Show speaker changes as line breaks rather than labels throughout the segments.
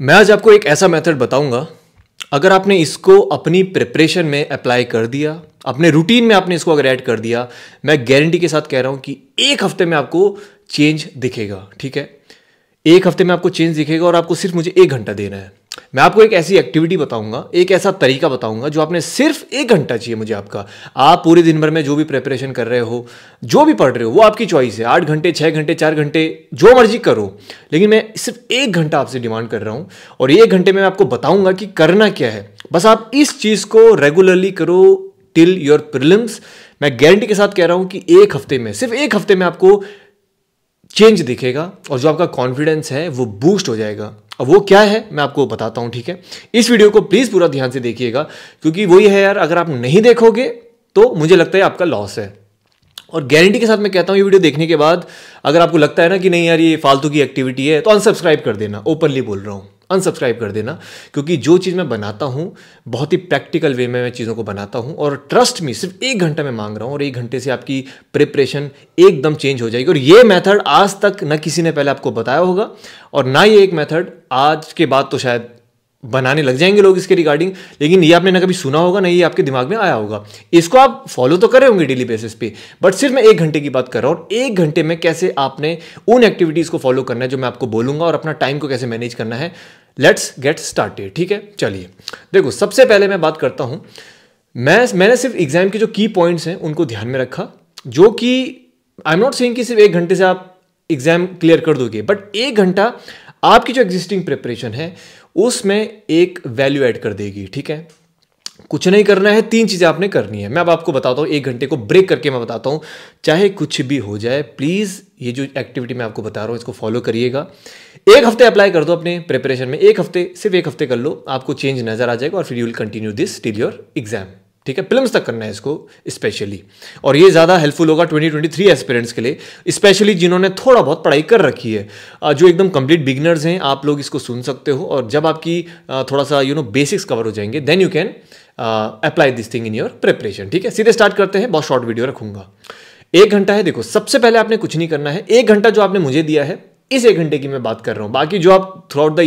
मैं आज आपको एक ऐसा मेथड बताऊंगा अगर आपने इसको अपनी प्रिपरेशन में अप्लाई कर दिया अपने रूटीन में आपने इसको अगर ऐड कर दिया मैं गारंटी के साथ कह रहा हूं कि एक हफ्ते में आपको चेंज दिखेगा ठीक है एक हफ्ते में आपको चेंज दिखेगा और आपको सिर्फ मुझे एक घंटा देना है मैं आपको एक ऐसी एक्टिविटी बताऊंगा एक ऐसा तरीका बताऊंगा जो आपने सिर्फ एक घंटा चाहिए मुझे आपका आप पूरे दिन भर में जो भी प्रेपरेशन कर रहे हो जो भी पढ़ रहे हो वो आपकी चॉइस है आठ घंटे छः घंटे चार घंटे जो मर्जी करो लेकिन मैं सिर्फ एक घंटा आपसे डिमांड कर रहा हूँ और एक घंटे में मैं आपको बताऊँगा कि करना क्या है बस आप इस चीज़ को रेगुलरली करो टिल योर प्रिलिम्स मैं गारंटी के साथ कह रहा हूँ कि एक हफ्ते में सिर्फ एक हफ्ते में आपको चेंज दिखेगा और जो आपका कॉन्फिडेंस है वो बूस्ट हो जाएगा अब वो क्या है मैं आपको बताता हूँ ठीक है इस वीडियो को प्लीज़ पूरा ध्यान से देखिएगा क्योंकि वही है यार अगर आप नहीं देखोगे तो मुझे लगता है आपका लॉस है और गारंटी के साथ मैं कहता हूँ ये वीडियो देखने के बाद अगर आपको लगता है ना कि नहीं यार ये फालतू की एक्टिविटी है तो अनसब्सक्राइब कर देना ओपनली बोल रहा हूँ अनसब्सक्राइब कर देना क्योंकि जो चीज़ मैं बनाता हूँ बहुत ही प्रैक्टिकल वे में मैं चीज़ों को बनाता हूँ और ट्रस्ट में सिर्फ एक घंटा मैं मांग रहा हूँ और एक घंटे से आपकी प्रिपरेशन एकदम चेंज हो जाएगी और ये मेथड आज तक ना किसी ने पहले आपको बताया होगा और ना ये एक मेथड आज के बाद तो शायद बनाने लग जाएंगे लोग इसके रिगार्डिंग लेकिन ये आपने ना कभी सुना होगा ना ये आपके दिमाग में आया होगा इसको आप फॉलो तो कर रहे होंगे डेली बेसिस पे बट सिर्फ मैं एक घंटे की बात कर रहा हूँ और एक घंटे में कैसे आपने उन एक्टिविटीज़ को फॉलो करना है जो मैं आपको बोलूँगा और अपना टाइम को कैसे मैनेज करना है लेट्स गेट स्टार्टेड ठीक है चलिए देखो सबसे पहले मैं बात करता हूँ मैं मैंने सिर्फ एग्जाम के जो की पॉइंट्स हैं उनको ध्यान में रखा जो कि आई एम नॉट सेइंग कि सिर्फ एक घंटे से आप एग्जाम क्लियर कर दोगे बट एक घंटा आपकी जो एग्जिस्टिंग प्रिपरेशन है उसमें एक वैल्यू ऐड कर देगी ठीक है कुछ नहीं करना है तीन चीज़ें आपने करनी है मैं अब आपको बताता हूं एक घंटे को ब्रेक करके मैं बताता हूं चाहे कुछ भी हो जाए प्लीज़ ये जो एक्टिविटी मैं आपको बता रहा हूं इसको फॉलो करिएगा एक हफ्ते अप्लाई कर दो अपने प्रिपरेशन में एक हफ्ते सिर्फ एक हफ्ते कर लो आपको चेंज नज़र आ जाएगा और फिर you will continue this till your exam ठीक है फिल्म्स तक करना है इसको स्पेशली और ये ज़्यादा हेल्पफुल होगा 2023 ट्वेंटी के लिए स्पेशली जिन्होंने थोड़ा बहुत पढ़ाई कर रखी है जो एकदम कंप्लीट बिगनर्स हैं आप लोग इसको सुन सकते हो और जब आपकी थोड़ा सा यू नो बेसिक्स कवर हो जाएंगे then you can apply this thing in your preparation ठीक है सीधे स्टार्ट करते हैं बहुत शॉर्ट वीडियो रखूंगा एक घंटा है देखो सबसे पहले आपने कुछ नहीं करना है एक घंटा जो आपने मुझे दिया है इस एक घंटे की मैं बात कर रहा हूँ बाकी जो आप throughout the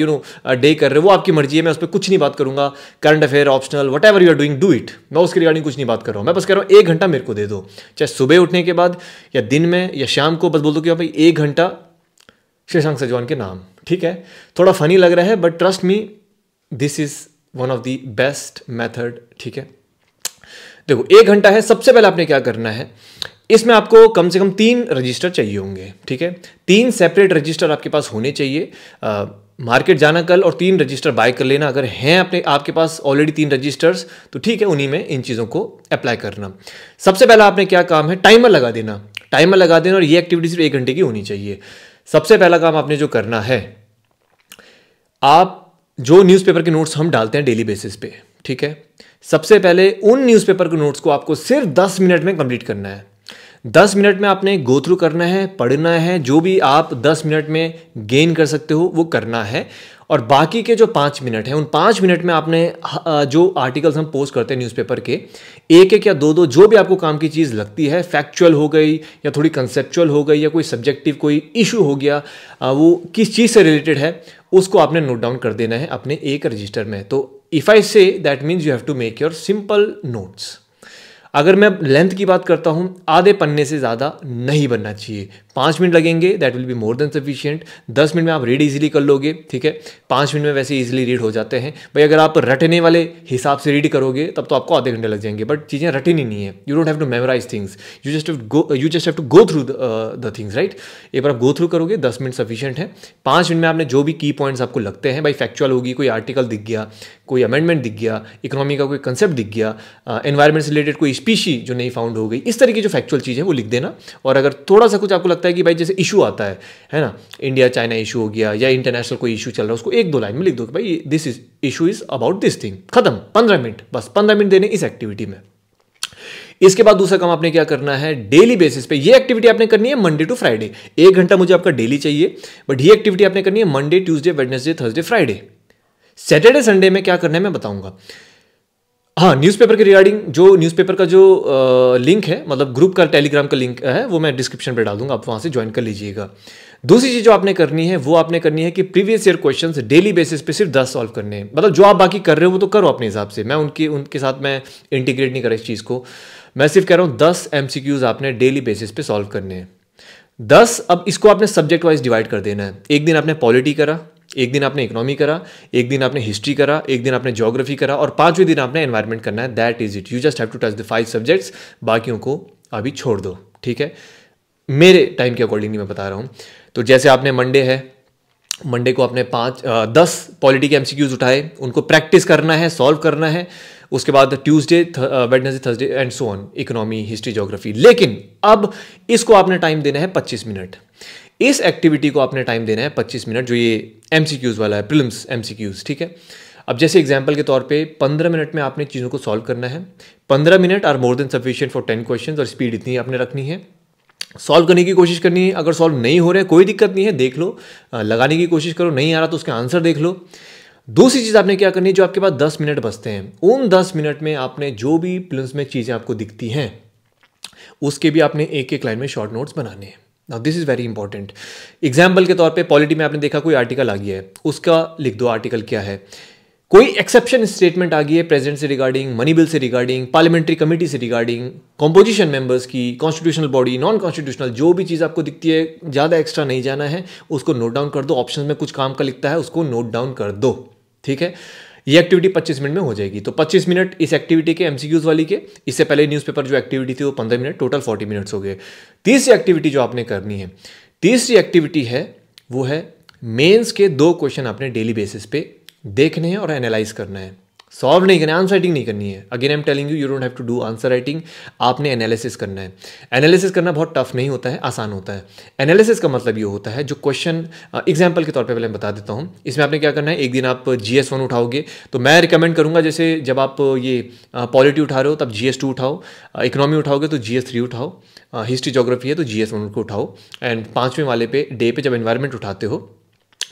you know day कर रहे हो वो आपकी मर्जी है मैं उस पर कुछ नहीं बात करूँगा current affair optional whatever you are doing do it मैं उसके रिगार्डिंग कुछ नहीं बात कर रहा हूँ मैं बस कह रहा हूँ एक घंटा मेरे को दे दो चाहे सुबह उठने के बाद या दिन में या शाम को बस बोल दो कि हाँ भाई एक घंटा शशांक सजवान के नाम ठीक है थोड़ा फनी लग रहा है but trust me this is one of the best method ठीक है देखो एक घंटा है सबसे पहले आपने क्या करना है इसमें आपको कम से कम तीन रजिस्टर चाहिए होंगे ठीक है तीन सेपरेट रजिस्टर आपके पास होने चाहिए आ, मार्केट जाना कल और तीन रजिस्टर बाय कर लेना अगर हैं अपने आपके पास ऑलरेडी तीन रजिस्टर्स तो ठीक है उन्हीं में इन चीज़ों को अप्लाई करना सबसे पहला आपने क्या काम है टाइमर लगा देना टाइमर लगा देना और ये एक्टिविटी सिर्फ एक घंटे की होनी चाहिए सबसे पहला काम आपने जो करना है आप जो न्यूज़पेपर के नोट्स हम डालते हैं डेली बेसिस पे ठीक है सबसे पहले उन न्यूज़पेपर के नोट्स को आपको सिर्फ 10 मिनट में कंप्लीट करना है दस मिनट में आपने गो थ्रू करना है पढ़ना है जो भी आप दस मिनट में गेन कर सकते हो वो करना है और बाकी के जो पाँच मिनट हैं उन पाँच मिनट में आपने जो आर्टिकल्स हम पोस्ट करते हैं न्यूज़पेपर के एक एक या दो दो जो भी आपको काम की चीज़ लगती है फैक्चुअल हो गई या थोड़ी कंसेप्चुअल हो गई या कोई सब्जेक्टिव कोई इशू हो गया वो किस चीज़ से रिलेटेड है उसको आपने नोट डाउन कर देना है अपने एक रजिस्टर में तो if I say that means you have to make your simple notes अगर मैं लेंथ की बात करता हूँ आधे पन्ने से ज़्यादा नहीं बनना चाहिए पाँच मिनट लगेंगे that will be more than sufficient दस मिनट में आप रीड इजीली कर लोगे ठीक है पाँच मिनट में वैसे इजीली रीड हो जाते हैं भाई अगर आप रटने वाले हिसाब से रीड करोगे तब तो आपको आधे घंटे लग जाएंगे बट चीज़ें रटनी नहीं है you don't have to memorise things you just go you just have to go through the things right एक बार आप गो थ्रू करोगे दस मिनट सफिशियंट है पाँच मिनट में आपने जो भी की पॉइंट्स आपको लगते हैं भाई फैक्चुअल होगी कोई आर्टिकल दिख गया कोई अमेंडमेंट दिख गया इकोनॉमी का कोई कंसेप्ट दिख गया एनवायरमेंट uh, से रिलेटेड कोई स्पीशी जो नई फाउंड हो गई इस तरह की जो फैक्चुअल चीज़ है वो लिख देना और अगर थोड़ा सा कुछ आपको लगता है कि भाई जैसे इशू आता है है ना इंडिया चाइना इशू हो गया या इंटरनेशनल कोई इशू चल रहा है उसको एक दो लाइन में लिख दो कि भाई this is issue is about this thing खत्म पंद्रह मिनट बस पंद्रह मिनट देने इस एक्टिविटी में इसके बाद दूसरा काम आपने क्या करना है डेली बेसिस पे ये एक्टिविटी आपने करनी है मंडे टू फ्राइडे एक घंटा मुझे आपका डेली चाहिए बट ये एक्टिविटी आपने करनी है Monday Tuesday Wednesday Thursday Friday Saturday Sunday में क्या करना है मैं बताऊंगा हाँ न्यूज़पेपर के रिगार्डिंग जो न्यूज़पेपर का जो लिंक है मतलब ग्रुप का टेलीग्राम का लिंक है वो मैं डिस्क्रिप्शन पर डाल दूंगा आप वहाँ से ज्वाइन कर लीजिएगा दूसरी चीज़ जो आपने करनी है वो आपने करनी है कि previous year question daily basis पे सिर्फ दस सॉल्व करने हैं मतलब जो आप बाकी कर रहे हो वो तो करो अपने हिसाब से मैं उनके उनके साथ मैं इंटीग्रेट नहीं करा इस चीज़ को मैं सिर्फ कह रहा हूँ दस एम आपने डेली बेसिस पे सॉल्व करने हैं दस अब इसको आपने सब्जेक्ट वाइज डिवाइड कर देना है एक दिन आपने पॉलिटी करा एक दिन आपने इकोनॉमी करा एक दिन आपने हिस्ट्री करा एक दिन आपने जोग्राफी करा और पांचवें दिन आपने एनवायरमेंट करना है that is it you just have to touch the five subjects बाकियों को अभी छोड़ दो ठीक है मेरे टाइम के अकॉर्डिंगली मैं बता रहा हूँ तो जैसे आपने मंडे है मंडे को आपने पाँच दस पॉलिटी के एमसीक्यूज उठाए उनको प्रैक्टिस करना है सॉल्व करना है उसके बाद Tuesday Wednesday Thursday and so on economy history geography लेकिन अब इसको आपने टाइम देना है पच्चीस मिनट इस एक्टिविटी को आपने टाइम देना है पच्चीस मिनट जो ये एम वाला है प्रिलम्स एम ठीक है अब जैसे एग्जाम्पल के तौर पे पंद्रह मिनट में आपने चीज़ों को सॉल्व करना है पंद्रह minute are more than sufficient for ten question और स्पीड इतनी आपने रखनी है सॉल्व करने की कोशिश करनी है अगर सॉल्व नहीं हो रहा है कोई दिक्कत नहीं है देख लो लगाने की कोशिश करो नहीं आ रहा तो उसका आंसर देख लो दूसरी चीज़ आपने क्या करनी है जो आपके पास दस मिनट बचते हैं उन दस मिनट में आपने जो भी प्लस में चीज़ें आपको दिखती हैं उसके भी आपने एक एक लाइन में शॉर्ट नोट्स बनाने हैं now this is very important example के तौर पर पॉलिटी में आपने देखा कोई आर्टिकल आ गया है उसका लिख दो आर्टिकल क्या है कोई एक्सेप्शन स्टेटमेंट आ गई है प्रेजिडेंट से रिगार्डिंग मनी बिल से रिगार्डिंग पार्लियामेंट्री कमेटी से रिगार्डिंग कॉम्पोजिशन मेंबर्स की कॉन्स्टिट्यूशनल बॉडी नॉन कॉन्स्टिट्यूशनल जो भी चीज़ आपको दिखती है ज़्यादा एक्स्ट्रा नहीं जाना है उसको नोट डाउन कर दो ऑप्शन में कुछ काम का लिखता है उसको नोट डाउन कर दो ठीक है ये एक्टिविटी 25 मिनट में हो जाएगी तो 25 मिनट इस एक्टिविटी के एमसीक्यूज वाली के इससे पहले न्यूज़पेपर जो एक्टिविटी थी वो 15 मिनट टोटल 40 मिनट्स हो गए तीसरी एक्टिविटी जो आपने करनी है तीसरी एक्टिविटी है वो है मेंस के दो क्वेश्चन आपने डेली बेसिस पे देखने हैं और एनालाइज करना है सॉल्व नहीं करना आंसर राइटिंग नहीं करनी है again I am telling you you don't have to do answer writing आपने एनालिसिस करना है एनालिसिस करना बहुत टफ नहीं होता है आसान होता है एनालिसिस का मतलब ये होता है जो क्वेश्चन एग्जाम्पल uh, के तौर पर पहले बता देता हूँ इसमें आपने क्या करना है एक दिन आप जी एस वन उठाओगे तो मैं रिकमेंड करूँगा जैसे जब आप uh, ये पॉलिटी uh, उठा रहे हो तब जी एस टू उठाओ इकोनॉमी उठाओगे तो जी एस थ्री उठाओ हिस्ट्री जोग्राफी है तो जी एस वन को उठाओ एंड पाँचवें वाले पे डे पे जब इन्वायरमेंट उठाते हो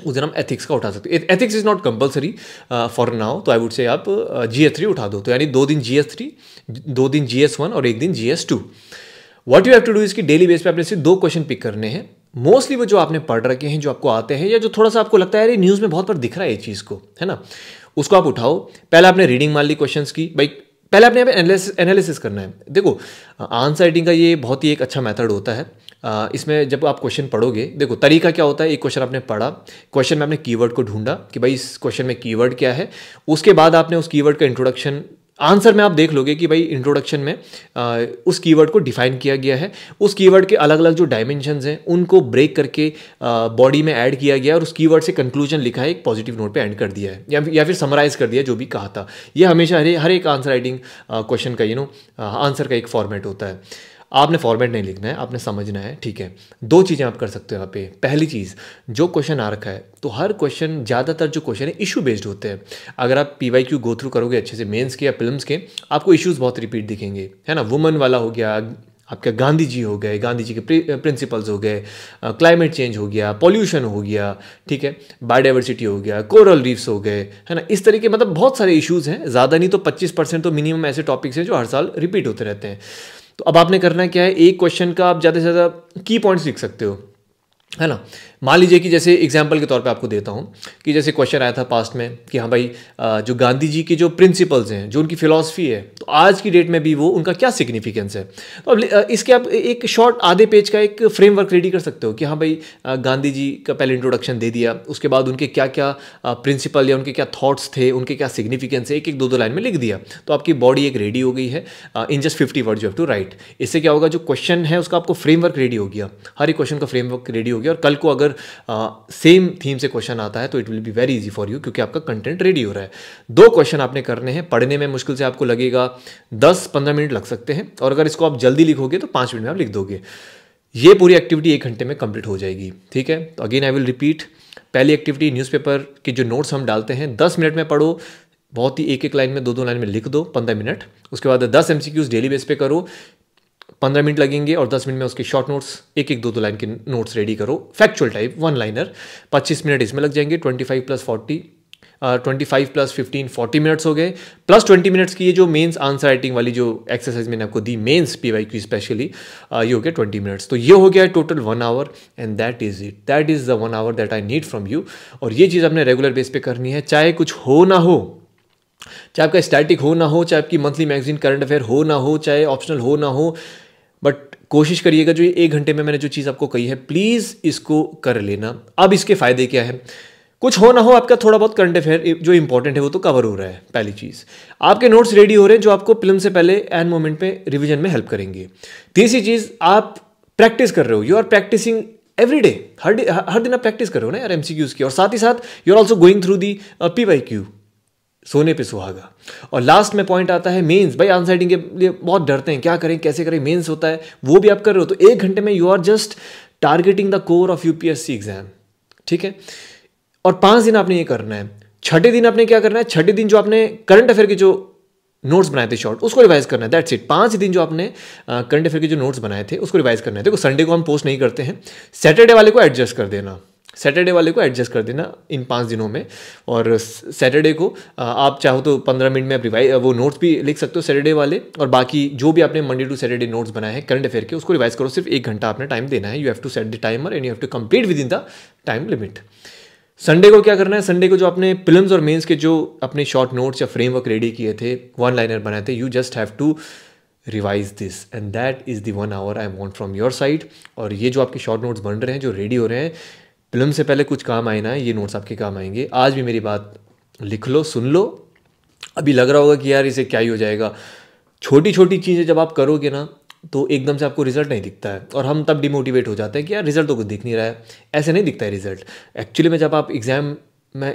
उस दिन हम एथिक्स का उठा सकते हैं ethics is not compulsory for now तो आई वुड से आप जी एस थ्री उठा दो तो यानी दो दिन जी एस थ्री दो दिन जी एस वन और एक दिन G S two what you have to do इसकी डेली बेस पे आपने सिर्फ दो क्वेश्चन पिक करने हैं मोस्टली वो जो आपने पढ़ रखे हैं जो आपको आते हैं या जो थोड़ा सा आपको लगता है अरे न्यूज़ में बहुत बार दिख रहा है ये चीज़ को है ना उसको आप उठाओ पहले आपने रीडिंग मान ली क्वेश्चन की भाई पहले अपने आप एनालिसिस करना है देखो आंसर राइटिंग का ये बहुत ही एक अच्छा मेथड होता है आ, इसमें जब आप क्वेश्चन पढ़ोगे देखो तरीका क्या होता है एक क्वेश्चन आपने पढ़ा क्वेश्चन में आपने कीवर्ड को ढूंढा कि भाई इस क्वेश्चन में कीवर्ड क्या है उसके बाद आपने उस कीवर्ड का इंट्रोडक्शन आंसर में आप देख लोगे कि भाई इंट्रोडक्शन में आ, उस कीवर्ड को डिफाइन किया गया है उस कीवर्ड के अलग अलग जो डायमेंशन हैं उनको ब्रेक करके बॉडी में ऐड किया गया और उस कीवर्ड से कंक्लूजन लिखा है एक पॉजिटिव नोट पे एंड कर दिया है या, या फिर समराइज कर दिया जो भी कहा था यह हमेशा हर एक आंसर राइटिंग क्वेश्चन का यू नो आंसर का एक फॉर्मेट होता है आपने फॉर्मेट नहीं लिखना है आपने समझना है ठीक है दो चीज़ें आप कर सकते हो यहाँ पे पहली चीज़ जो क्वेश्चन आ रखा है तो हर क्वेश्चन ज़्यादातर जो क्वेश्चन है इशू बेस्ड होते हैं अगर आप P Y Q go through करोगे अच्छे से मेन्स के या फिल्म्स के आपको इशूज़ बहुत रिपीट दिखेंगे है ना वुमन वाला हो गया आपका गांधी जी हो गए गांधी जी के प्रिंसिपल्स हो गए क्लाइमेट चेंज हो गया पॉल्यूशन हो गया ठीक है बायोडाइवर्सिटी हो गया कोरल रीफ्स हो गए है ना इस तरीके मतलब बहुत सारे इश्यूज़ हैं ज़्यादा नहीं तो 25 परसेंट तो मिनिमम ऐसे टॉपिक्स हैं जो हर साल रिपीट होते रहते हैं तो अब आपने करना क्या है एक क्वेश्चन का आप ज़्यादा से ज़्यादा की पॉइंट्स लिख सकते हो है ना मान लीजिए कि जैसे एग्जाम्पल के तौर पर आपको देता हूँ कि जैसे क्वेश्चन आया था पास्ट में कि हाँ भाई जो गांधी जी के जो प्रिंसिपल्स हैं जो उनकी फिलॉसफी है तो आज की डेट में भी वो उनका क्या सिग्निफिकेंस है तो अब इसके आप एक शॉर्ट आधे पेज का एक फ्रेमवर्क रेडी कर सकते हो कि हाँ भाई गांधी जी का पहले इंट्रोडक्शन दे दिया उसके बाद उनके क्या क्या प्रिंसिपल या उनके क्या थाट्स थे उनके क्या सिग्निफिकेंस है एक एक दो दो लाइन में लिख दिया तो आपकी बॉडी एक रेडी हो गई है in just fifty word you have to write इससे क्या होगा जो क्वेश्चन है उसका आपको फ्रेमवर्क रेडी हो गया हर एक क्वेश्चन का फ्रेमवर्क रेडी हो गया और कल को अगर अगर सेम थीम से क्वेश्चन आता है तो it will be very easy for you क्योंकि आपका कंटेंट रेडी हो रहा है दो क्वेश्चन आपने करने हैं पढ़ने में मुश्किल से आपको लगेगा दस पंद्रह मिनट लग सकते हैं और अगर इसको आप जल्दी लिखोगे तो पाँच मिनट में आप लिख दोगे ये पूरी एक्टिविटी एक घंटे में कंप्लीट हो जाएगी ठीक है तो अगेन आई विल रिपीट पहली एक्टिविटी न्यूज़पेपर के जो नोट्स हम डालते हैं दस मिनट में पढ़ो बहुत ही एक एक लाइन में दो दो लाइन में लिख दो पंद्रह मिनट उसके बाद दस एम डेली बेस पे करो पंद्रह मिनट लगेंगे और दस मिनट में उसके शॉर्ट नोट्स एक एक दो दो लाइन के नोट्स रेडी करो फैक्चुअल टाइप वन लाइनर पच्चीस मिनट इसमें लग जाएंगे twenty five plus forty twenty five plus fifteen forty minutes हो गए प्लस ट्वेंटी मिनट्स की ये जो मेंस आंसर राइटिंग वाली जो एक्सरसाइज मैंने आपको दी mains P Y Q specially ये हो गया ट्वेंटी मिनट्स तो ये हो गया total one hour and that is it that is the one hour that I need from you और ये चीज़ आपने रेगुलर बेस पे करनी है चाहे कुछ हो ना हो चाहे आपका स्टैटिक हो ना हो चाहे आपकी मंथली मैगजीन करंट अफेयर हो ना हो चाहे ऑप्शनल हो ना हो बट कोशिश करिएगा जो एक घंटे में मैंने जो चीज़ आपको कही है प्लीज़ इसको कर लेना अब इसके फ़ायदे क्या है कुछ हो ना हो आपका थोड़ा बहुत करंट अफेयर जो इंपॉर्टेंट है वो तो कवर हो रहा है पहली चीज़ आपके नोट्स रेडी हो रहे हैं जो आपको फिल्म से पहले एन मोमेंट पे रिवीजन में हेल्प करेंगे तीसरी चीज़ आप प्रैक्टिस कर रहे हो you are practising every day हर हर दिन आप प्रैक्टिस कर रहे हो ना यार एम की और साथ ही साथ you are also going through the P Y Q सोने पे सुहागा और लास्ट में पॉइंट आता है मेंस भाई आंसर के लिए बहुत डरते हैं क्या करें कैसे करें मेंस होता है वो भी आप कर रहे हो तो एक घंटे में you are just targeting the core of UPSC exam ठीक है और पांच दिन आपने ये करना है छठे दिन आपने क्या करना है छठे दिन जो आपने करंट अफेयर के जो नोट्स बनाए थे शॉर्ट उसको रिवाइज करना है दैट्स इट पांच दिन जो आपने करंट अफेयर के जो नोट्स बनाए थे उसको रिवाइज करना है देखो संडे को हम पोस्ट नहीं करते हैं सैटरडे वाले को एडजस्ट कर देना सैटरडे वाले को एडजस्ट कर देना इन पाँच दिनों में और सैटरडे को आप चाहो तो पंद्रह मिनट में आप रिवाइज वो नोट्स भी लिख सकते हो सैटरडे वाले और बाकी जो भी आपने मंडे टू सैटरडे नोट्स बनाए हैं करंट अफेयर के उसको रिवाइज करो सिर्फ एक घंटा आपने टाइम देना है you have to set the timer and you have to complete within the time limit Sunday को क्या करना है संडे को जो आपने फिल्म और मेन्स के जो अपने शॉर्ट नोट्स या फ्रेमवर्क रेडी किए थे वन लाइनर बनाए थे you just have to revise this and that is the one hour I want from your side और ये जो आपके शॉर्ट नोट्स बन रहे हैं जो रेडी हो रहे हैं फिल्म से पहले कुछ काम आए ना ये नोट्स आपके काम आएंगे आज भी मेरी बात लिख लो सुन लो अभी लग रहा होगा कि यार इसे क्या ही हो जाएगा छोटी छोटी चीज़ें जब आप करोगे ना तो एकदम से आपको रिजल्ट नहीं दिखता है और हम तब डिमोटिवेट हो जाते हैं कि यार रिजल्ट तो कुछ दिख नहीं रहा है ऐसे नहीं दिखता है रिजल्ट एक्चुअली में जब आप एग्ज़ाम में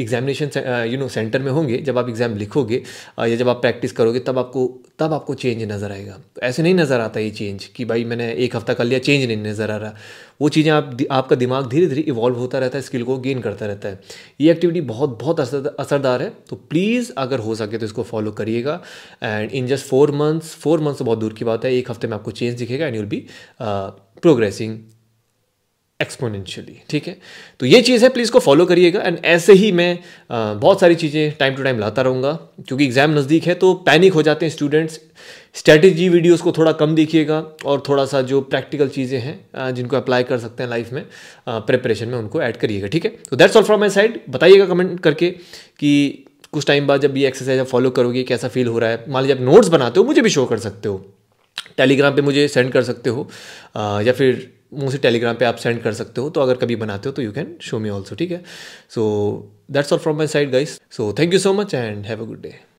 एग्जामिनेशन यू नो सेंटर में होंगे जब आप एग्ज़ाम लिखोगे uh, या जब आप प्रैक्टिस करोगे तब आपको तब आपको चेंज नज़र आएगा तो ऐसे नहीं नज़र आता ये चेंज कि भाई मैंने एक हफ़्ता कर लिया चेंज नहीं नज़र आ रहा वो चीज़ें आप आपका दिमाग धीरे धीरे इवॉल्व होता रहता है स्किल को गेन करता रहता है ये एक्टिविटी बहुत बहुत असर असरदार है तो प्लीज़ अगर हो सके तो इसको फॉलो करिएगा and in just four months four months बहुत दूर की बात है एक हफ्ते में आपको चेंज दिखेगा and you'll be progressing exponentially ठीक है तो ये चीज़ है प्लीज़ को फॉलो करिएगा एंड ऐसे ही मैं आ, बहुत सारी चीज़ें टाइम टू टाइम लाता रहूँगा क्योंकि एग्ज़ाम नज़दीक है तो पैनिक हो जाते हैं स्टूडेंट्स स्ट्रैटेजी वीडियोस को थोड़ा कम देखिएगा और थोड़ा सा जो प्रैक्टिकल चीज़ें हैं जिनको अप्लाई कर सकते हैं लाइफ में प्रिपरेशन में उनको ऐड करिएगा ठीक है तो that's all from my side बताइएगा कमेंट करके कि कुछ टाइम बाद जब ये एक्सरसाइज आप फॉलो करोगे कैसा फील हो रहा है मान लीजिए आप नोट्स बनाते हो मुझे भी शो कर सकते हो टेलीग्राम पे मुझे सेंड कर सकते हो या फिर मोस्टली टेलीग्राम पे आप सेंड कर सकते हो तो अगर कभी बनाते हो तो you can show me also ठीक है so that's all from my side guys so thank you so much and have a good day